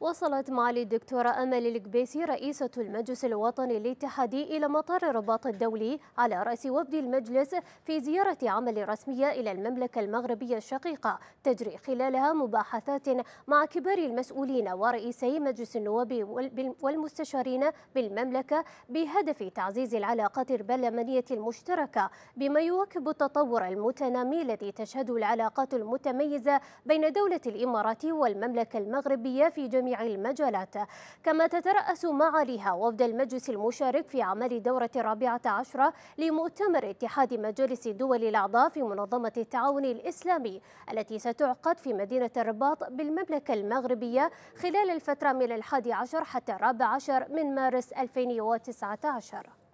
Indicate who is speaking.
Speaker 1: وصلت معالي الدكتورة أمل القبيسي رئيسة المجلس الوطني الاتحادي إلى مطار الرباط الدولي على رأس وفد المجلس في زيارة عمل رسمية إلى المملكة المغربية الشقيقة تجري خلالها مباحثات مع كبار المسؤولين ورئيسي مجلس النواب والمستشارين بالمملكة بهدف تعزيز العلاقات البرلمانية المشتركة بما يواكب التطور المتنامي الذي تشهده العلاقات المتميزة بين دولة الإمارات والمملكة المغربية في جميع جميع المجالات كما تترأس معاليها وفد المجلس المشارك في أعمال دورة الرابعة عشرة لمؤتمر اتحاد مجالس دول الأعضاء في منظمة التعاون الإسلامي التي ستعقد في مدينة الرباط بالمملكة المغربية خلال الفترة من الحادي عشر حتى الرابع عشر من مارس 2019